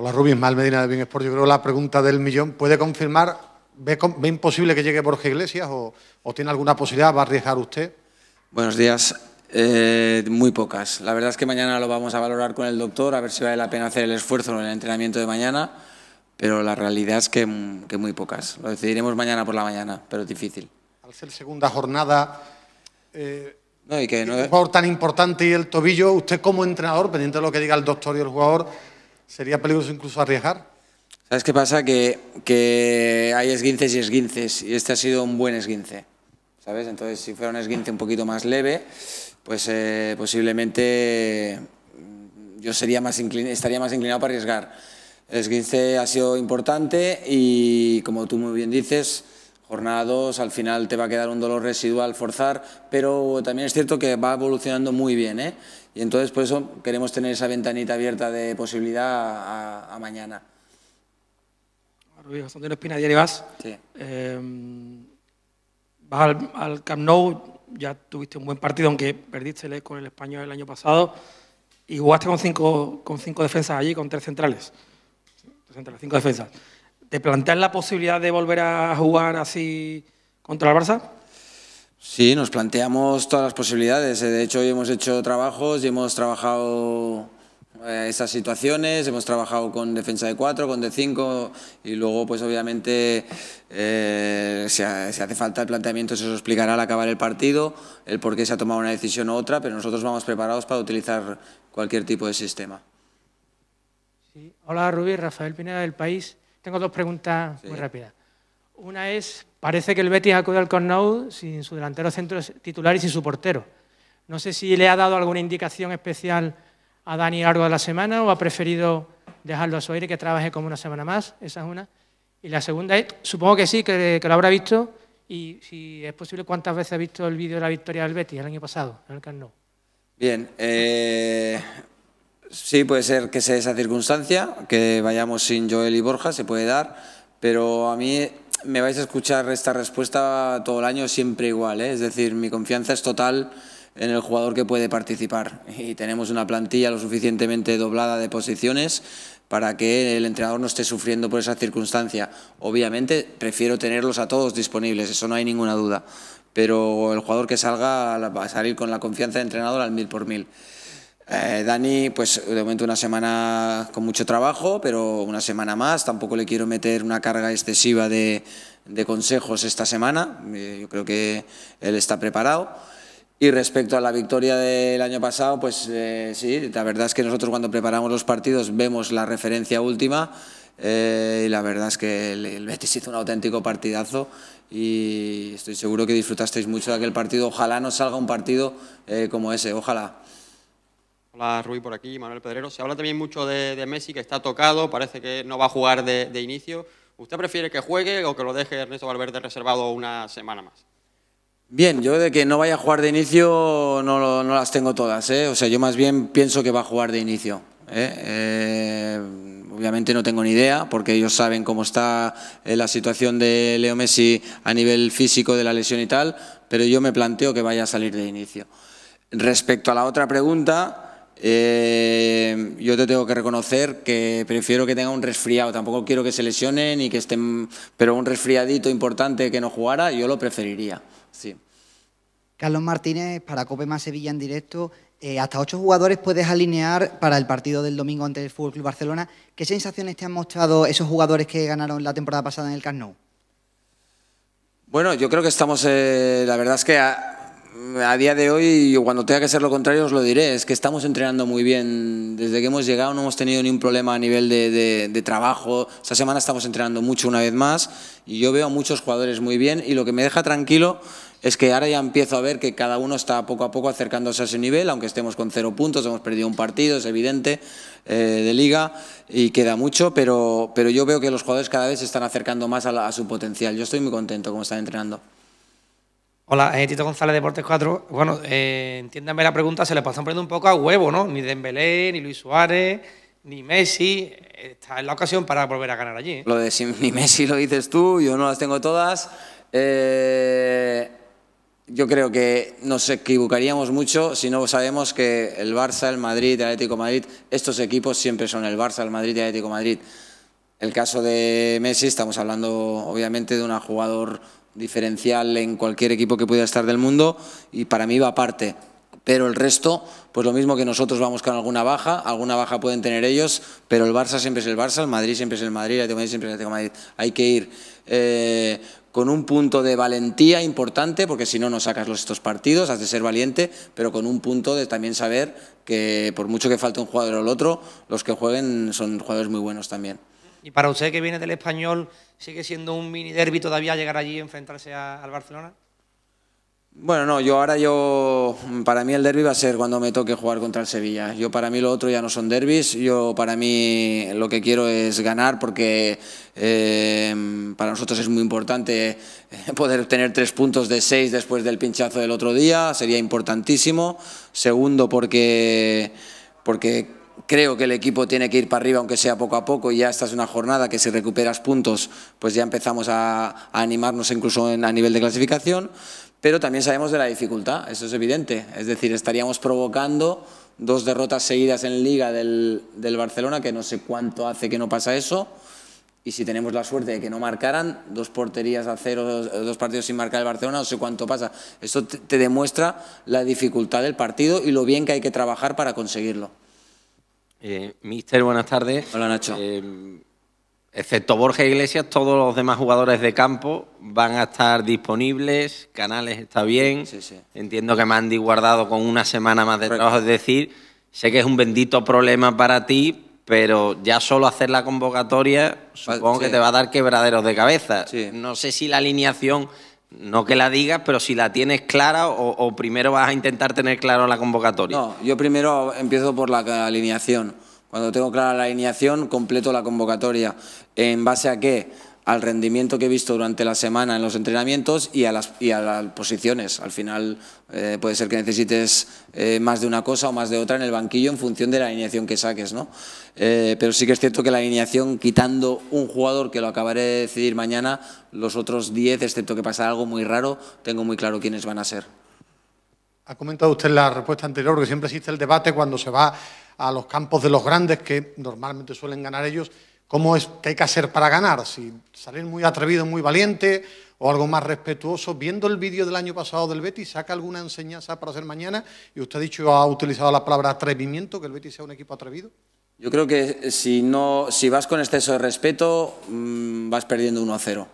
Hola Rubí, Mal Medina de Bien Sport. Yo creo la pregunta del millón. ¿Puede confirmar? ¿Ve, imposible que llegue Borja Iglesias o, tiene alguna posibilidad? ¿Va a arriesgar usted? Buenos días. Eh, muy pocas. La verdad es que mañana lo vamos a valorar con el doctor, a ver si vale la pena hacer el esfuerzo en el entrenamiento de mañana, pero la realidad es que, muy pocas. Lo decidiremos mañana por la mañana, pero es difícil. Al ser segunda jornada, eh, jugador tan importante y el tobillo, usted como entrenador, pendiente de lo que diga el doctor y el jugador, ¿Sería peligroso incluso arriesgar? ¿Sabes qué pasa? Que, hay esguinces y esguinces, y este ha sido un buen esguince. ¿Sabes? Entonces, si fuera un esguince un poquito más leve, pues eh, posiblemente mm, yo sería más estaría más inclinado para arriesgar. El esguince ha sido importante y, como tú muy bien dices, Jornada 2 al final te va a quedar un dolor residual forzar, pero también es cierto que va evolucionando muy bien. ¿eh? Y entonces por eso queremos tener esa ventanita abierta de posibilidad a, mañana. Rubí, Constantino Espina, Diario Vas. Sí. Em, vas al, Camp Nou, ya tuviste un buen partido, aunque perdiste e con el español el año pasado, y jugaste con cinco, con cinco defensas allí, con tres centrales. Tres centrales, cinco defensas. ¿Te planteas la posibilidad de volver a jugar así contra el Barça? Sí, nos planteamos todas las posibilidades. Eh, de hecho, hoy hemos hecho trabajos y hemos trabajado eh, esas situaciones, hemos trabajado con defensa de cuatro, con de cinco. y luego pues obviamente eh, si, hace falta el planteamiento se os explicará al acabar el partido, el por qué se ha tomado una decisión u otra, pero nosotros vamos preparados para utilizar cualquier tipo de sistema. Hola Rubí, Rafael Pineda del País. Tengo dos preguntas muy rápidas. Una es, parece que el Betis acudido al Cornou sin su delantero centro titular y sin su portero. No sé si le ha dado alguna indicación especial a Dani a de la semana o ha preferido dejarlo a su aire que trabaje como una semana más. Esa es una. Y la segunda es, supongo que sí, que, lo habrá visto. Y si es posible, ¿cuántas veces ha visto el vídeo de la victoria del Betis el año pasado en el Cornou? Bien, eh, Sí, puede ser que sea esa circunstancia, que vayamos sin Joel y Borja, se puede dar, pero a mí me vais a escuchar esta respuesta todo el año siempre igual, ¿eh? es decir, mi confianza es total en el jugador que puede participar y tenemos una plantilla lo suficientemente doblada de posiciones para que el entrenador no esté sufriendo por esa circunstancia. Obviamente prefiero tenerlos a todos disponibles, eso no hay ninguna duda, pero el jugador que salga va a salir con la confianza de entrenador al mil por mil. Eh, Dani, pues de momento una semana con mucho trabajo, pero una semana más. Tampoco le quiero meter una carga excesiva de, consejos esta semana. Eh, yo creo que él está preparado. Y respecto a la victoria del año pasado, pues eh, sí, la verdad es que nosotros cuando preparamos los partidos vemos la referencia última y la verdad es que el, Betis hizo un auténtico partidazo y estoy seguro que disfrutasteis mucho de aquel partido. Ojalá no salga un partido como ese, ojalá. Hola Rui por aquí, Manuel Pedrero. Se habla también mucho de, Messi, que está tocado, parece que no va a jugar de, inicio. ¿Usted prefiere que juegue o que lo deje Ernesto Valverde reservado una semana más? Bien, yo de que no vaya a jugar de inicio no, las tengo todas. ¿eh? O sea, yo más bien pienso que va a jugar de inicio. ¿eh? Eh, obviamente no tengo ni idea, porque ellos saben cómo está la situación de Leo Messi a nivel físico de la lesión y tal, pero yo me planteo que vaya a salir de inicio. Respecto a la otra pregunta, eh, yo te tengo que reconocer que prefiero que tenga un resfriado, tampoco quiero que se lesionen y que estén, pero un resfriadito importante que no jugara, yo lo preferiría. Sí. Carlos Martínez, para Cope Más Sevilla en directo, eh, hasta ocho jugadores puedes alinear para el partido del domingo ante el FC Barcelona. ¿Qué sensaciones te han mostrado esos jugadores que ganaron la temporada pasada en el Camp Bueno, yo creo que estamos, eh, la verdad es que a, a día de hoy, cuando tenga que ser lo contrario, os lo diré. Es que estamos entrenando muy bien. Desde que hemos llegado no hemos tenido ningún problema a nivel de, trabajo. Esta semana estamos entrenando mucho una vez más y yo veo a muchos jugadores muy bien. Y lo que me deja tranquilo es que ahora ya empiezo a ver que cada uno está poco a poco acercándose a ese nivel, aunque estemos con cero puntos, hemos perdido un partido, es evidente, eh, de liga y queda mucho, pero, pero yo veo que los jugadores cada vez se están acercando más a, a su potencial. Yo estoy muy contento como están entrenando. Hola, eh, Tito González, Deportes 4. Bueno, entiéndanme eh, entiéndame la pregunta, se le pasan poniendo un poco a huevo, ¿no? Ni Dembélé, ni Luis Suárez, ni Messi. Está en la ocasión para volver a ganar allí. ¿eh? Lo de si, ni Messi lo dices tú, yo no las tengo todas. yo creo que nos equivocaríamos mucho si no sabemos que el Barça, el Madrid, el Atlético Madrid, estos equipos siempre son el Barça, el Madrid y el Atlético Madrid. El caso de Messi, estamos hablando obviamente de un jugador diferencial en cualquier equipo que pueda estar del mundo y para mí va aparte. Pero el resto, pues lo mismo que nosotros vamos con alguna baja, alguna baja pueden tener ellos, pero el Barça siempre es el Barça, el Madrid siempre es el Madrid, el Atlético Madrid siempre es el Atlético Madrid. Hay que ir eh, con un punto de valentía importante, porque si no, no sacas los, estos partidos, has de ser valiente, pero con un punto de también saber que por mucho que falte un jugador o el otro, los que jueguen son jugadores muy buenos también. Y para usted que viene del español, ¿sigue siendo un mini derby todavía llegar allí y enfrentarse al Barcelona? Bueno, no, yo ahora yo, para mí el derby va a ser cuando me toque jugar contra el Sevilla. Yo para mí lo otro ya no son derbis, yo para mí lo que quiero es ganar porque eh, para nosotros es muy importante eh, poder tener tres puntos de seis después del pinchazo del otro día, sería importantísimo. Segundo porque, porque Creo que el equipo tiene que ir para arriba, aunque sea poco a poco, y ya esta es una jornada que si recuperas puntos, pues ya empezamos a, animarnos incluso a nivel de clasificación, pero también sabemos de la dificultad, eso es evidente, es decir, estaríamos provocando dos derrotas seguidas en Liga del, Barcelona, que no sé cuánto hace que no pasa eso, y si tenemos la suerte de que no marcaran, dos porterías a cero, dos, partidos sin marcar el Barcelona, no sé cuánto pasa. eso te demuestra la dificultad del partido y lo bien que hay que trabajar para conseguirlo. Eh, Mister, buenas tardes. Hola, Nacho. Eh, excepto Borja Iglesias, todos los demás jugadores de campo van a estar disponibles. Canales está bien. Sí, sí. Entiendo que me han guardado con una semana más de trabajo. Es decir, sé que es un bendito problema para ti, pero ya solo hacer la convocatoria supongo que te va a dar quebraderos de cabeza. No sé si la alineación no que la digas, pero si la tienes clara o, primero vas a intentar tener claro la convocatoria. No, yo primero empiezo por la alineación. Cuando tengo clara la alineación, completo la convocatoria. ¿En base a qué? al rendimiento que he visto durante la semana en los entrenamientos y a las, y a las posiciones. Al final eh, puede ser que necesites eh, más de una cosa o más de otra en el banquillo en función de la alineación que saques. ¿no? Eh, pero sí que es cierto que la alineación, quitando un jugador que lo acabaré de decidir mañana, los otros 10, excepto que pasa algo muy raro, tengo muy claro quiénes van a ser. Ha comentado usted la respuesta anterior que siempre existe el debate cuando se va a los campos de los grandes, que normalmente suelen ganar ellos, cómo es que hay que hacer para ganar, si salir muy atrevido, muy valiente o algo más respetuoso. Viendo el vídeo del año pasado del Betis, saca alguna enseñanza para hacer mañana y usted ha dicho, ha utilizado la palabra atrevimiento, que el Betis sea un equipo atrevido. Yo creo que si, no, si vas con exceso de respeto, mm, vas perdiendo 1 a 0.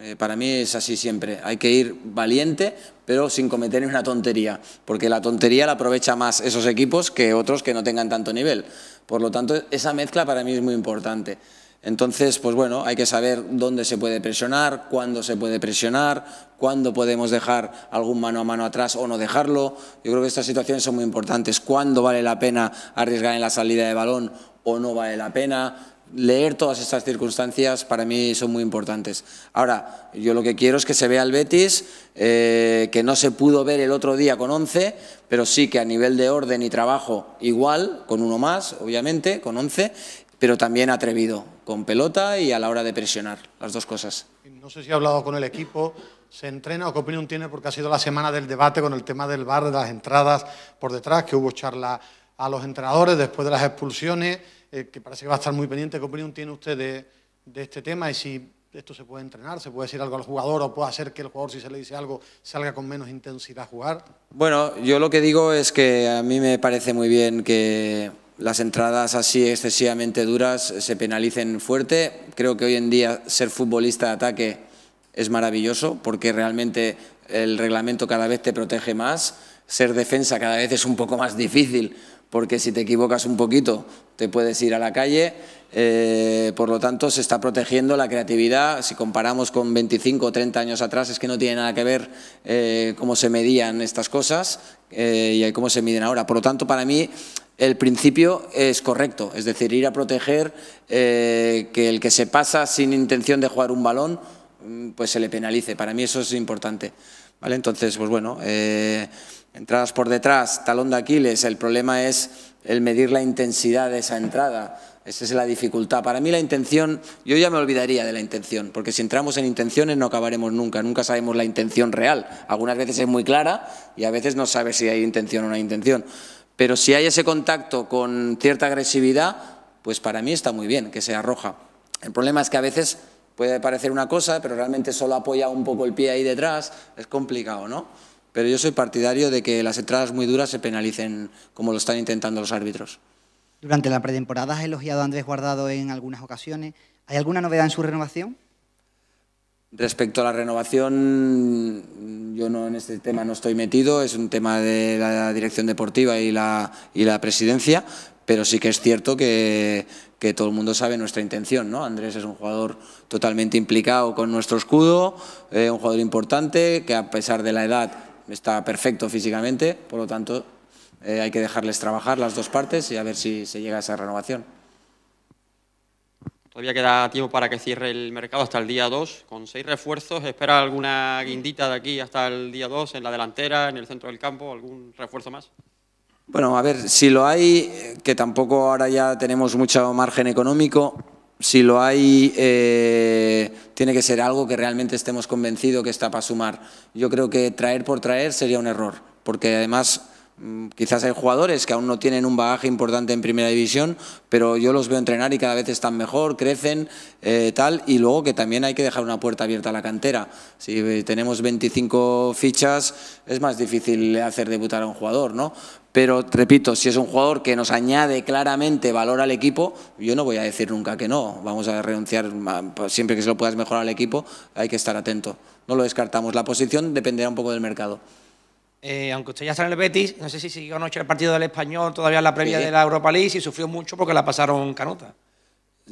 Eh, para mí es así siempre. Hay que ir valiente, pero sin cometer una tontería, porque la tontería la aprovecha más esos equipos que otros que no tengan tanto nivel. Por lo tanto, esa mezcla para mí es muy importante. Entonces, pues bueno, hay que saber dónde se puede presionar, cuándo se puede presionar, cuándo podemos dejar algún mano a mano atrás o no dejarlo. Yo creo que estas situaciones son muy importantes. Cuándo vale la pena arriesgar en la salida de balón o no vale la pena. Leer todas estas circunstancias para mí son muy importantes. Ahora, yo lo que quiero es que se vea el Betis, eh, que no se pudo ver el otro día con 11, pero sí que a nivel de orden y trabajo igual, con uno más, obviamente, con 11, pero también atrevido con pelota y a la hora de presionar, las dos cosas. No sé si ha hablado con el equipo, se entrena o qué opinión tiene porque ha sido la semana del debate con el tema del bar, de las entradas por detrás, que hubo charla a los entrenadores después de las expulsiones, eh, que parece que va a estar muy pendiente. ¿Qué opinión tiene usted de, de este tema y si esto se puede entrenar, se puede decir algo al jugador o puede hacer que el jugador, si se le dice algo, salga con menos intensidad a jugar? Bueno, yo lo que digo es que a mí me parece muy bien que las entradas así excesivamente duras se penalicen fuerte. Creo que hoy en día ser futbolista de ataque es maravilloso porque realmente el reglamento cada vez te protege más. Ser defensa cada vez es un poco más difícil porque si te equivocas un poquito te puedes ir a la calle. Eh, por lo tanto, se está protegiendo la creatividad. Si comparamos con 25 o 30 años atrás, es que no tiene nada que ver eh, cómo se medían estas cosas eh, y cómo se miden ahora. Por lo tanto, para mí el principio es correcto, es decir, ir a proteger eh, que el que se pasa sin intención de jugar un balón, mm, pues se le penalice. Para mí eso es importante. ¿vale? Entonces, pues bueno, eh, entradas por detrás, talón de Aquiles, el problema es el medir la intensidad de esa entrada. Esa es la dificultad. Para mí la intención, yo ya me olvidaría de la intención, porque si entramos en intenciones no acabaremos nunca, nunca sabemos la intención real. Algunas veces es muy clara y a veces no sabes si hay intención o no hay intención. Pero si hay ese contacto con cierta agresividad, pues para mí está muy bien que sea roja. El problema es que a veces puede parecer una cosa, pero realmente solo apoya un poco el pie ahí detrás, es complicado, ¿no? Pero yo soy partidario de que las entradas muy duras se penalicen como lo están intentando los árbitros. Durante la pretemporada has elogiado a Andrés Guardado en algunas ocasiones. ¿Hay alguna novedad en su renovación? Respecto a la renovación, yo no en este tema no estoy metido, es un tema de la dirección deportiva y la, y la presidencia, pero sí que es cierto que, todo el mundo sabe nuestra intención. ¿no? Andrés es un jugador totalmente implicado con nuestro escudo, eh, un jugador importante que a pesar de la edad está perfecto físicamente, por lo tanto eh, hay que dejarles trabajar las dos partes y a ver si se llega a esa renovación. Todavía queda tiempo para que cierre el mercado hasta el día 2, con seis refuerzos. ¿Espera alguna guindita de aquí hasta el día 2 en la delantera, en el centro del campo? ¿Algún refuerzo más? Bueno, a ver, si lo hay, eh, que tampoco ahora ya tenemos mucho margen económico, si lo hay, eh, tiene que ser algo que realmente estemos convencidos que está para sumar. Yo creo que traer por traer sería un error, porque además Mm, quizás hay jugadores que aún no tienen un bagaje importante en primera división, pero yo los veo entrenar y cada vez están mejor, crecen, eh, tal, y luego que también hay que dejar una puerta abierta a la cantera. Si eh, tenemos 25 fichas, es más difícil hacer debutar a un jugador, ¿no? Pero, repito, si es un jugador que nos añade claramente valor al equipo, yo no voy a decir nunca que no. Vamos a renunciar, pues, siempre que se lo puedas mejorar al equipo, hay que estar atento. No lo descartamos. La posición dependerá un poco del mercado. Eh, aunque usted ya está en el Betis, no sé si siguió anoche el partido del Español, todavía en la previa de la Europa League, y sufrió mucho porque la pasaron canuta.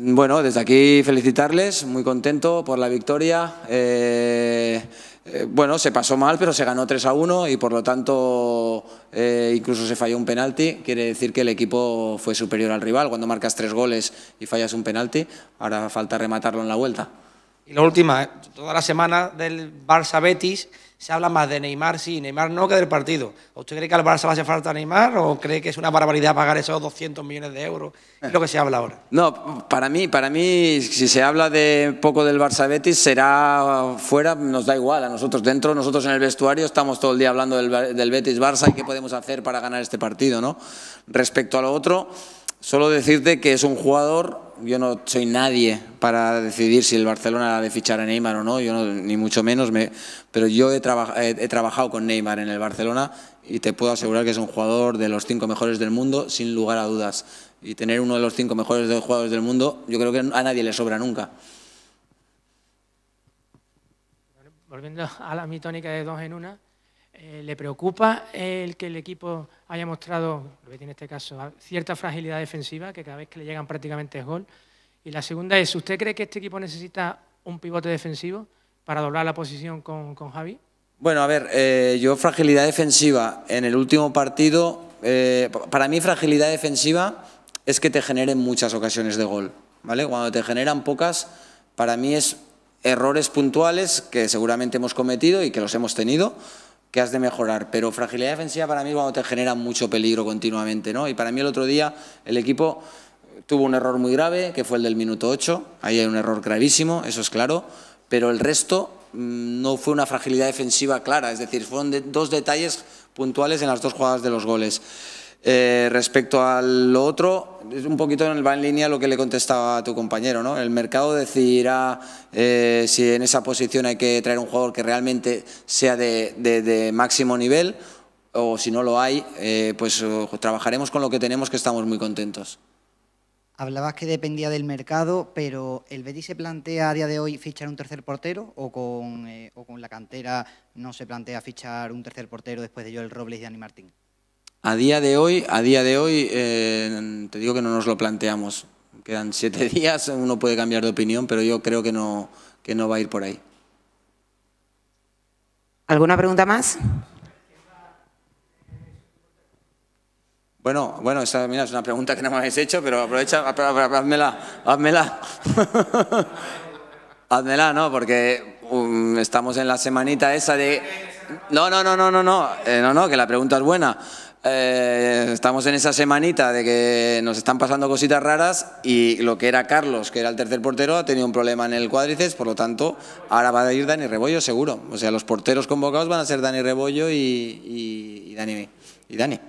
Bueno, desde aquí felicitarles, muy contento por la victoria. Eh, eh, bueno, se pasó mal, pero se ganó 3 a 1 y por lo tanto incluso se falló un penalti. Quiere decir que el equipo fue superior al rival cuando marcas tres goles y fallas un penalti. Ahora falta rematarlo en la vuelta. Y la última, ¿eh? toda la semana del Barça Betis se habla más de Neymar sí, Neymar no que del partido. ¿Usted cree que al Barça va a hacer falta Neymar o cree que es una barbaridad pagar esos 200 millones de euros? Es lo que se habla ahora. No, para mí, para mí si se habla de poco del Barça Betis será fuera, nos da igual, a nosotros dentro, nosotros en el vestuario estamos todo el día hablando del, Betis Barça y qué podemos hacer para ganar este partido, ¿no? Respecto a lo otro, solo decirte que es un jugador yo no soy nadie para decidir si el Barcelona ha de fichar a Neymar o no, yo ni mucho menos, me, pero yo he, trabajado con Neymar en el Barcelona y te puedo asegurar que es un jugador de los cinco mejores del mundo, sin lugar a dudas. Y tener uno de los cinco mejores jugadores del mundo, yo creo que a nadie le sobra nunca. Volviendo a la mitónica de dos en una, eh, ¿Le preocupa eh, el que el equipo haya mostrado, lo que tiene este caso, cierta fragilidad defensiva, que cada vez que le llegan prácticamente es gol? Y la segunda es, ¿usted cree que este equipo necesita un pivote defensivo para doblar la posición con, Javi? Bueno, a ver, eh, yo fragilidad defensiva en el último partido, para mí fragilidad defensiva es que te generen muchas ocasiones de gol, ¿vale? Cuando te generan pocas, para mí es errores puntuales que seguramente hemos cometido y que los hemos tenido, que has de mejorar, pero fragilidad defensiva para mí es cuando te genera mucho peligro continuamente, ¿no? Y para mí el otro día el equipo tuvo un error muy grave, que fue el del minuto 8, ahí hay un error gravísimo, eso es claro, pero el resto mm, no fue una fragilidad defensiva clara, es decir, fueron dos detalles puntuales en las dos jugadas de los goles. Eh, respecto a otro, es un poquito en va en línea lo que le contestaba a tu compañero, ¿no? El mercado decidirá eh, si en esa posición hay que traer un jugador que realmente sea de, máximo nivel o si no lo hay, eh, pues trabajaremos con lo que tenemos que estamos muy contentos. Hablabas que dependía del mercado, pero ¿el Betis se plantea a día de hoy fichar un tercer portero o con, o con la cantera no se plantea fichar un tercer portero después de Joel Robles y Dani Martín? A día de hoy, a día de hoy eh, te digo que no nos lo planteamos. Quedan siete días, uno puede cambiar de opinión, pero yo creo que no, que no va a ir por ahí. ¿Alguna pregunta más? Bueno, bueno, esa, mira, es una pregunta que no me habéis hecho, pero aprovecha, hazmela, házmela. házmela, ¿no? Porque um, estamos en la semanita esa de... No, no, no, no, no, no, eh, no, no, que la pregunta es buena. Eh, estamos en esa semanita de que nos están pasando cositas raras y lo que era Carlos, que era el tercer portero, ha tenido un problema en el cuádriceps, por lo tanto, ahora va a ir Dani Rebollo seguro. O sea, los porteros convocados van a ser Dani Rebollo y, Dani. Y Dani.